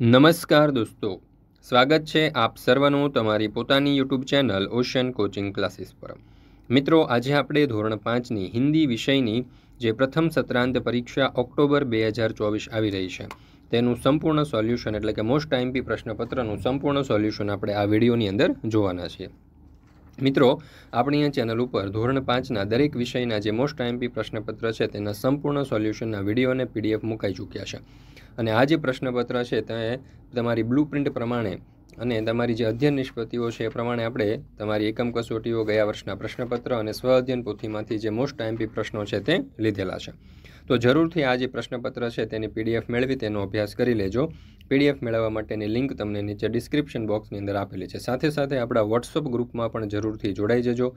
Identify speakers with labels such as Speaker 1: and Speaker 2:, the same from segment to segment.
Speaker 1: નમસ્કાર દોસ્તો સ્વાગત છે આપ સર્વનું તમારી પોતાની YouTube channel Ocean coaching classes પર મિત્રો આજે આપણે ધોરણ પાંચની હિન્દી વિષયની જે પ્રથમ સત્રાંત પરીક્ષા ઓક્ટોબર બે હજાર ચોવીસ આવી રહી છે તેનું સંપૂર્ણ સોલ્યુશન એટલે કે મોસ્ટ આઈમપી પ્રશ્નપત્રનું સંપૂર્ણ સોલ્યુશન આપણે આ વિડીયોની અંદર જોવાના છીએ મિત્રો આપણી આ ચેનલ ઉપર ધોરણ પાંચના દરેક વિષયના જે મોસ્ટ આઈમપી પ્રશ્નપત્ર છે તેના સંપૂર્ણ સોલ્યુશનના વિડીયો અને પીડીએફ મુકાઈ ચૂક્યા છે અને આ જે પ્રશ્નપત્ર છે તે તમારી બ્લુ પ્રિન્ટ પ્રમાણે અને તમારી જે અધ્યયન નિષ્પત્તિઓ છે એ પ્રમાણે આપણે તમારી એકમ કસોટીઓ ગયા વર્ષના પ્રશ્નપત્ર અને સ્વ અધ્યયન પોથીમાંથી જે મોસ્ટ આઈએમપી પ્રશ્નો છે તે લીધેલા છે તો જરૂરથી આ જે પ્રશ્નપત્ર છે તેની પીડીએફ મેળવી તેનો અભ્યાસ કરી લેજો પીડીએફ મેળવવા માટેની લિંક તમને નીચે ડિસ્ક્રિપ્શન બોક્સની અંદર આપેલી છે સાથે સાથે આપણા વોટ્સઅપ ગ્રુપમાં પણ જરૂરથી જોડાઈ જજો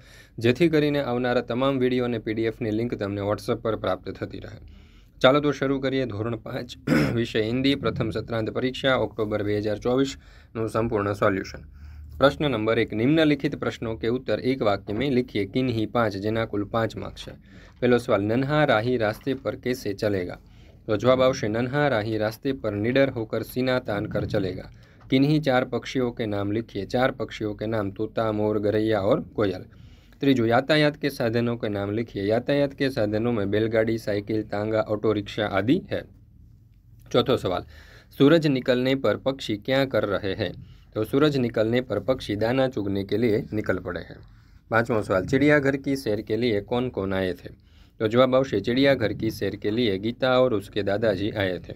Speaker 1: જેથી કરીને આવનારા તમામ વિડીયો અને પીડીએફની લિંક તમને વોટ્સઅપ પર પ્રાપ્ત થતી રહે चलो तो शुरू करिए धोरण पांच विषय हिंदी प्रथम सत्रांत परीक्षा ऑक्टोबर बजार चौबीस न संपूर्ण सॉल्यूशन प्रश्न नंबर एक निम्नलिखित प्रश्नों के उत्तर एक वाक्य में लिखिए किन ही पांच जेना कुल पांच मार्क्स है पहलो सवाल नन्हा राही रास्ते पर कैसे चलेगा तो जवाब आवश्यक नन्हा राही रास्ते पर निडर होकर सीना तान कर चलेगा किन्हीं चार पक्षियों के नाम लिखिए चार पक्षियों के नाम तोता मोर गरैया और कोयल त्रीजो यातायात के साधनों के नाम लिखिए यातायात के साधनों में बैलगाड़ी साइकिल तांगा ऑटो रिक्शा आदि है चौथो सवाल सूरज निकलने पर पक्षी क्या कर रहे हैं तो सूरज निकलने पर पक्षी दाना चुगने के लिए निकल पड़े हैं पाँचवा सवाल चिड़ियाघर की सैर के लिए कौन कौन आए थे तो जवाब अवश्य चिड़ियाघर की सैर के लिए गीता और उसके दादाजी आए थे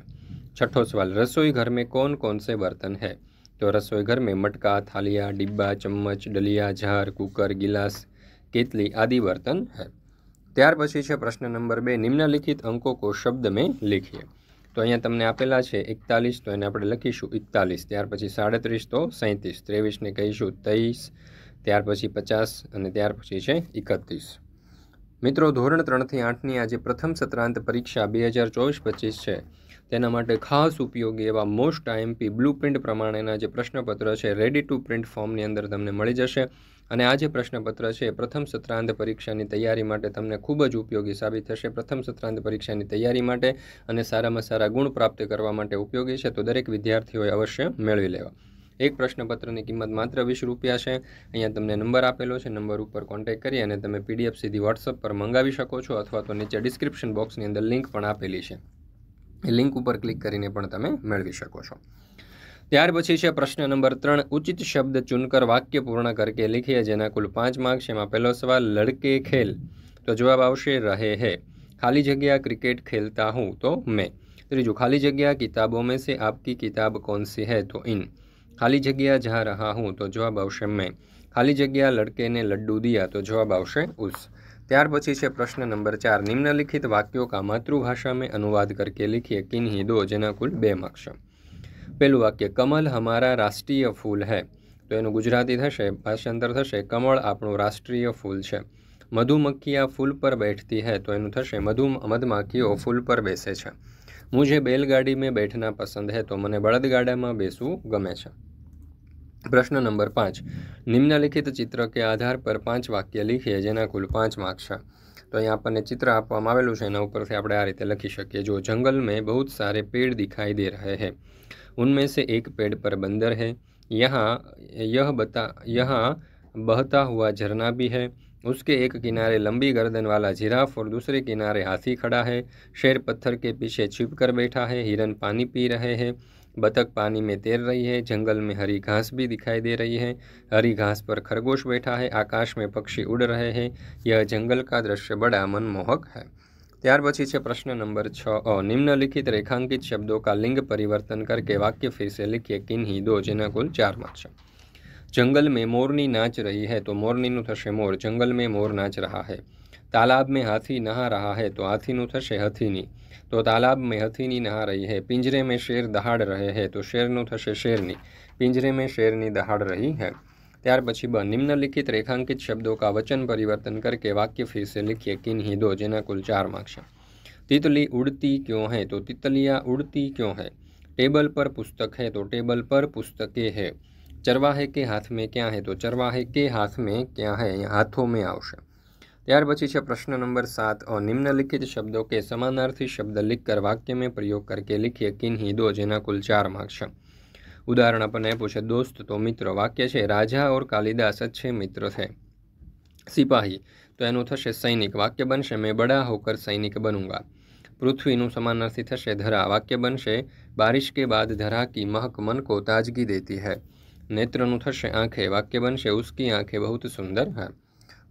Speaker 1: छठो सवाल रसोई घर में कौन कौन से बर्तन है तो रसोई घर में मटका थालिया डिब्बा चम्मच डलिया झार कुकर गिलास કેટલી આદિવર્તન હૈ ત્યાર પછી છે પ્રશ્ન નંબર બે નિમ્નલિખિત અંકો કો શબ્દ મેં લિખીએ તો અહીંયા તમને આપેલા છે એકતાલીસ તો એને આપણે લખીશું એકતાલીસ ત્યાર પછી સાડત્રીસ તો સૈંત્રીસ ત્રેવીસને કહીશું તેવીસ ત્યાર પછી પચાસ અને ત્યાર પછી છે એકત્રીસ મિત્રો ધોરણ ત્રણથી આઠની આજે પ્રથમ સત્રાંત પરીક્ષા બે હજાર ચોવીસ પચીસ છે તેના માટે ખાસ ઉપયોગી એવા મોસ્ટ આઈએમપી બ્લુ પ્રિન્ટ પ્રમાણેના જે પ્રશ્નપત્ર છે રેડી ટુ પ્રિન્ટ ફોર્મની અંદર તમને મળી જશે અને આ જે પ્રશ્નપત્ર છે એ પ્રથમ સત્રાંત પરીક્ષાની તૈયારી માટે તમને ખૂબ જ ઉપયોગી સાબિત થશે પ્રથમ સત્રાંત પરીક્ષાની તૈયારી માટે અને સારામાં સારા ગુણ પ્રાપ્ત કરવા માટે ઉપયોગી છે તો દરેક વિદ્યાર્થીઓએ અવશ્ય મેળવી લેવા એક પ્રશ્નપત્રની કિંમત માત્ર વીસ રૂપિયા છે અહીંયા તમને નંબર આપેલો છે નંબર ઉપર કોન્ટેક્ટ કરી અને તમે પીડીએફ સીધી વોટ્સઅપ પર મંગાવી શકો છો અથવા તો નીચે ડિસ્ક્રિપ્શન બોક્સની અંદર લિંક પણ આપેલી છે મે લિંક ઉપર ક્લિક કરીને પણ તમે મેળવી શકો છો ત્યાર પછી છે પ્રશ્ન નંબર 3 ઉચિત શબ્દ ચૂનકર વાક્ય પૂર્ણન કરકે લખિયા જેના કુલ 5 માર્ક્સ છેમાં પહેલો સવાલ લડકી ખેલ તો જવાબ આવશે રહે છે ખાલી જગ્યા ક્રિકેટ ખેલતા હું તો મે ત્રીજો ખાલી જગ્યા કિતાબોમે સે આપકી કિતાબ કонસી હે તો ઇન ખાલી જગ્યા જા રહા હું તો જવાબ આવશે મે ખાલી જગ્યા લડકે ને લડડુ દિયા તો જવાબ આવશે ઉસ ત્યાર પછી છે પ્રશ્ન નંબર ચાર નિમ્નલિખિત વાક્યો કા માતૃભાષા મેં અનુવાદ કરકે લીખીએ કિન્હી દો જેના કુલ બે મક્ષ પહેલું વાક્ય કમલ હમારા રાષ્ટ્રીય ફૂલ હૈ તો એનું ગુજરાતી થશે ભાષાંતર થશે કમળ આપણું રાષ્ટ્રીય ફૂલ છે આ ફૂલ પર બેઠતી હૈ તો એનું થશે મધુ મધમાખીઓ ફૂલ પર બેસે છે મુજે બેલગાડી મેં બેઠના પસંદ હૈ તો મને બળદગાડામાં બેસવું ગમે છે प्रश्न नंबर पांच निम्नलिखित चित्र के आधार पर पांच वाक्य लिखिए जेना कुल पांच मार्क्स तो अँ अपन चित्र आप आ रीते लखी सकी जो जंगल में बहुत सारे पेड़ दिखाई दे रहे हैं उनमें से एक पेड़ पर बंदर है यहाँ यह बता यहाँ बहता हुआ झरना भी है उसके एक किनारे लंबी गर्दन वाला जिराफ और दूसरे किनारे हाथी खड़ा है शेर पत्थर के पीछे छिप कर बैठा है हिरन पानी पी रहे हैं बतख पानी में तैर रही है जंगल में हरी घास भी दिखाई दे रही है हरी घास पर खरगोश बैठा है आकाश में पक्षी उड़ रहे हैं यह जंगल का दृश्य बड़ा मनमोहक है त्यार પછી से प्रश्न नंबर छ અ નિમ્નલિખિત રેખાંકિત શબ્દો કા લિંગ करके वाक्य फिर से लिखिए किन्हीं दो जिन्हें कुल चार मत जंगल में मोरनी नाच रही है तो मोरनी नु थे मोर जंगल में मोर नाच रहा है तालाब में हाथी नहा रहा है तो हाथीनू थे हथीनी तो तालाब में हथीनी नहा रही है पिंजरे में शेर दहाड़ रहे है तो शेरनू थे शेरनी पिंजरे में शेरनी दहाड़ रही है त्यार पी ब निम्नलिखित रेखांकित शब्दों का वचन परिवर्तन करके वाक्य फिर से लिखिए किन ही दो जिन्हें कुल चार मार्क्स तितली उड़ती क्यों है तो तितलियाँ उड़ती क्यों है टेबल पर पुस्तक है तो टेबल पर पुस्तके है चरवाहे के हाथ में क्या है तो चरवाहे के हाथ में क्या है हाथों में आवश्यक त્યાર પછી છે પ્રશ્ન નંબર 7 અને નિમ્ન લિખિત શબ્દો કે સમાનાર્થી શબ્દ લખકર વાક્ય મેં પ્રયોગ કરકે લખિયે કિનહી 2 જના કુલ 4 માર્ક્સ છે ઉદાહરણ આપને પૂછે દોસ્ત તો મિત્ર વાક્ય છે રાજા ઓર કાલિદાસ જ છે મિત્ર થે સૈપાઈ તો એનો થશે સૈનિક વાક્ય બનશે મેં બડા હોકર સૈનિક બનુંગા પૃથ્વી નું સમાનાર્થી થશે ધરા વાક્ય બનશે બારિશ કે બાદ ધરા કી મહક મન કો તાજગી દેતી હૈ નેત્ર નું થશે આંખે વાક્ય બનશે ઉસકી આંખે બહુત સુંદર હૈ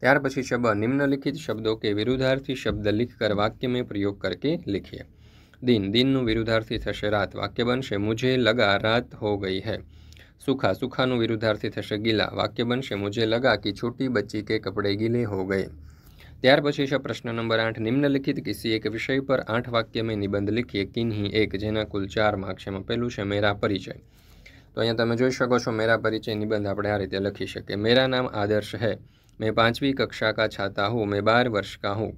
Speaker 1: ત્યાર પછી છે નિમ્નલિખિત શબ્દો કે વિરુદ્ધાર્થી શબ્દ લિખ કર મેં પ્રયોગ કરકે લિખીએ દિન દિનનું વિરુદ્ધાર્થી થશે રાત વાક્ય બનશે મુજે લગા રાત હો ગઈ હૈ સુખા સુખાનું વિરુદ્ધાર્થી થશે ગીલા વાક્ય બનશે મુજે લગા કે છોટી બચ્ચી કે કપડે ગીલે હો ગયે ત્યાર પછી છે પ્રશ્ન નંબર આઠ નિમ્નલિખિત કિસ્સી એક વિષય પર આઠ વાક્ય નિબંધ લખીએ કિન્હી એક જેના કુલ ચાર માર્ક છે એમાં પહેલું છે મેરા પરિચય તો અહીંયા તમે જોઈ શકો છો મેરા પરિચય નિબંધ આપણે આ રીતે લખી શકીએ મેરા નામ આદર્શ હૈ मैं पाँचवीं कक्षा का छाता हूँ मैं बारह वर्ष का हूँ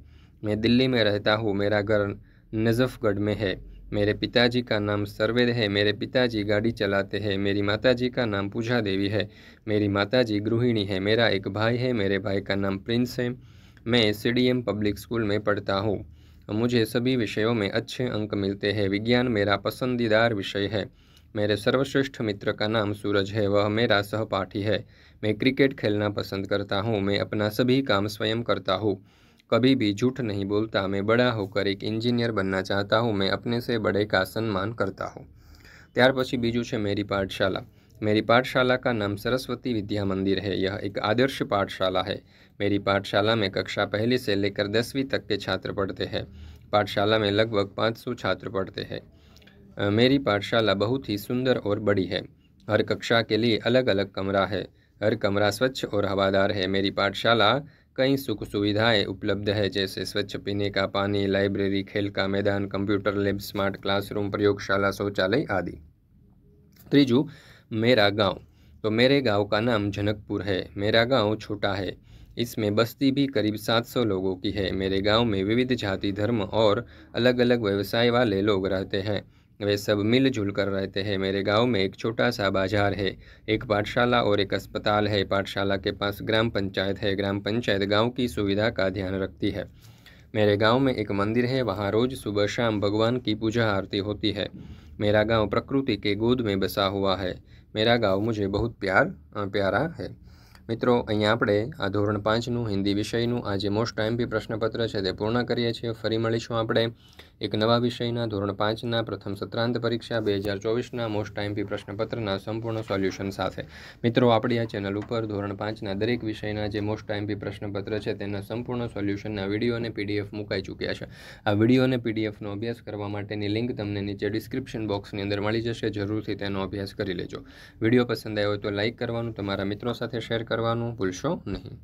Speaker 1: मैं दिल्ली में रहता हूँ मेरा घर नजफ़गढ़ में है मेरे पिताजी का नाम सरवेद है मेरे पिताजी गाड़ी चलाते हैं मेरी माताजी का नाम पूजा देवी है मेरी माताजी गृहिणी है मेरा एक भाई है मेरे भाई का नाम प्रिंस है मैं सी पब्लिक स्कूल में पढ़ता हूँ मुझे सभी विषयों में अच्छे अंक मिलते हैं विज्ञान मेरा पसंदीदार विषय है मेरे सर्वश्रेष्ठ मित्र का नाम सूरज है वह मेरा सहपाठी है मैं क्रिकेट खेलना पसंद करता हूँ मैं अपना सभी काम स्वयं करता हूँ कभी भी झूठ नहीं बोलता मैं बड़ा होकर एक इंजीनियर बनना चाहता हूँ मैं अपने से बड़े का सम्मान करता हूँ त्यार पी बीजू है मेरी पाठशाला मेरी पाठशाला का नाम सरस्वती विद्या मंदिर है यह एक आदर्श पाठशाला है मेरी पाठशाला में कक्षा पहली से लेकर दसवीं तक के छात्र पढ़ते हैं पाठशाला में लगभग पाँच छात्र पढ़ते हैं मेरी पाठशाला बहुत ही सुंदर और बड़ी है हर कक्षा के लिए अलग अलग कमरा है हर कमरा स्वच्छ और हवादार है मेरी पाठशाला कई सुख सुविधाएं उपलब्ध है जैसे स्वच्छ पीने का पानी लाइब्रेरी खेल का मैदान कंप्यूटर लैब स्मार्ट क्लासरूम प्रयोगशाला शौचालय आदि त्रीजू मेरा गांव तो मेरे गांव का नाम जनकपुर है मेरा गांव छोटा है इसमें बस्ती भी करीब 700 लोगों की है मेरे गांव में विविध जाति धर्म और अलग अलग व्यवसाय वाले लोग रहते हैं वे सब मिलजुल कर रहते हैं मेरे गांव में एक छोटा सा बाजार है एक पाठशाला और एक अस्पताल है पाठशाला के पास ग्राम पंचायत है ग्राम पंचायत गांव की सुविधा का ध्यान रखती है मेरे गांव में एक मंदिर है वहाँ रोज़ सुबह शाम भगवान की पूजा आरती होती है मेरा गांव प्रकृति के गोद में बसा हुआ है मेरा गांव मुझे बहुत प्यार प्यारा है મિત્રો અહીંયા આપણે આ ધોરણ પાંચનું હિન્દી વિષયનું આ જે મોસ્ટ ટાઈમ બી પ્રશ્નપત્ર છે તે પૂર્ણ કરીએ છીએ ફરી મળીશું આપણે એક નવા વિષયના ધોરણ પાંચના પ્રથમ સત્રાંત પરીક્ષા બે હજાર ચોવીસના મોસ્ટ ટાઈમ બી પ્રશ્નપત્રના સંપૂર્ણ સોલ્યુશન સાથે મિત્રો આપણી આ ચેનલ ઉપર ધોરણ પાંચના દરેક વિષયના જે મોસ્ટ ટાઈમ બી પ્રશ્નપત્ર છે તેના સંપૂર્ણ સોલ્યુશનના વિડીયો અને પીડીએફ મુકાઈ ચૂક્યા છે આ વિડીયો અને પીડીએફનો અભ્યાસ કરવા માટેની લિંક તમને નીચે ડિસ્ક્રિપ્શન બોક્સની અંદર મળી જશે જરૂરથી તેનો અભ્યાસ કરી લેજો વિડીયો પસંદ આવ્યો તો લાઇક કરવાનું તમારા મિત્રો સાથે શેર करવાનું भूलશો નહીં